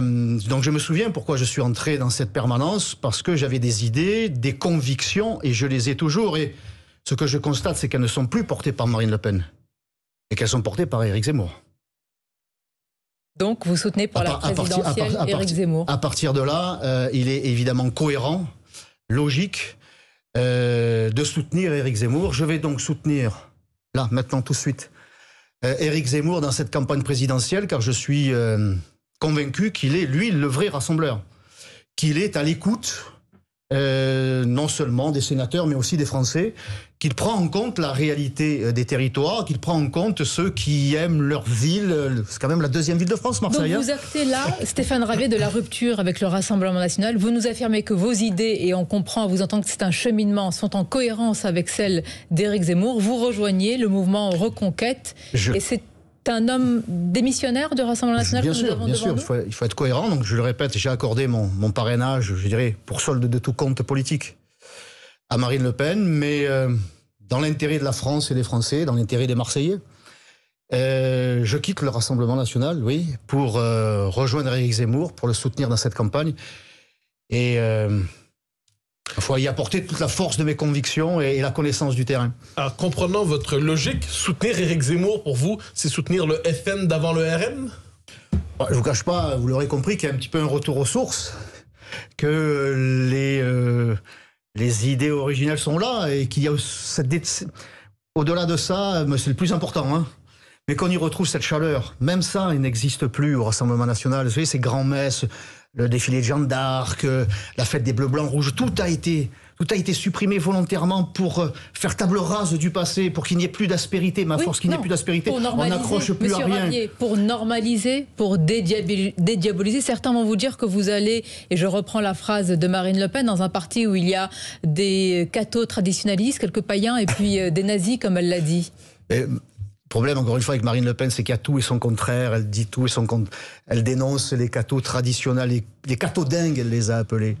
Euh, donc je me souviens pourquoi je suis entré dans cette permanence, parce que j'avais des idées, des convictions, et je les ai toujours. Et ce que je constate, c'est qu'elles ne sont plus portées par Marine Le Pen, et qu'elles sont portées par Éric Zemmour. Donc vous soutenez pour la présidentielle Éric Zemmour À partir de là, euh, il est évidemment cohérent, logique, euh, de soutenir Éric Zemmour. Je vais donc soutenir, là, maintenant, tout de suite, Éric Zemmour dans cette campagne présidentielle, car je suis convaincu qu'il est, lui, le vrai rassembleur, qu'il est à l'écoute euh, non seulement des sénateurs, mais aussi des Français, qu'il prend en compte la réalité euh, des territoires, qu'il prend en compte ceux qui aiment leur ville. Euh, c'est quand même la deuxième ville de France, Marseille. Donc hein. vous êtes là, Stéphane Ravier de la rupture avec le Rassemblement national. Vous nous affirmez que vos idées, et on comprend vous entendez que c'est un cheminement, sont en cohérence avec celles d'Éric Zemmour. Vous rejoignez le mouvement Reconquête. Et c'est c'est un homme démissionnaire du Rassemblement national Bien sûr, bien sûr. Il faut, être cohérent. Donc, je le répète, j'ai accordé mon, mon, parrainage, je dirais, pour solde de tout compte politique à Marine Le Pen, mais euh, dans l'intérêt de la France et des Français, dans l'intérêt des Marseillais. Euh, je quitte le Rassemblement national, oui, pour euh, rejoindre Éric Zemmour, pour le soutenir dans cette campagne. Et il faut y apporter toute la force de mes convictions et, la connaissance du terrain. Alors, ah, comprenant votre logique, soutenir Éric Zemmour, pour vous, c'est soutenir le FN d'avant le RN bah, Je ne vous cache pas, vous l'aurez compris, qu'il y a un petit peu un retour aux sources, que les, euh, idées originelles sont là et qu'il y a cette... Au-delà de ça, euh, c'est le plus important. Hein. mais qu'on y retrouve cette chaleur. Même ça, il n'existe plus au Rassemblement national. Vous savez, ces grands messes, le défilé de Jeanne d'Arc, euh, la fête des Bleus, Blancs, Rouges, tout a été tout a été supprimé volontairement pour euh, faire table rase du passé, pour qu'il n'y ait plus d'aspérité. Ma force, qu'il n'y ait plus d'aspérité, on n'accroche plus à rien. pour normaliser, pour dédiaboliser, certains vont vous dire que vous allez, et je reprends la phrase de Marine Le Pen, dans un parti où il y a des cathos traditionnalistes, quelques païens et puis euh, des nazis, comme elle l'a dit. Le problème, encore une fois, avec Marine Le Pen, c'est qu'il y a tout et son contraire. Elle dit tout et son contraire. Elle dénonce les cathos traditionnels, les, les cathos dingues, elle les a appelés.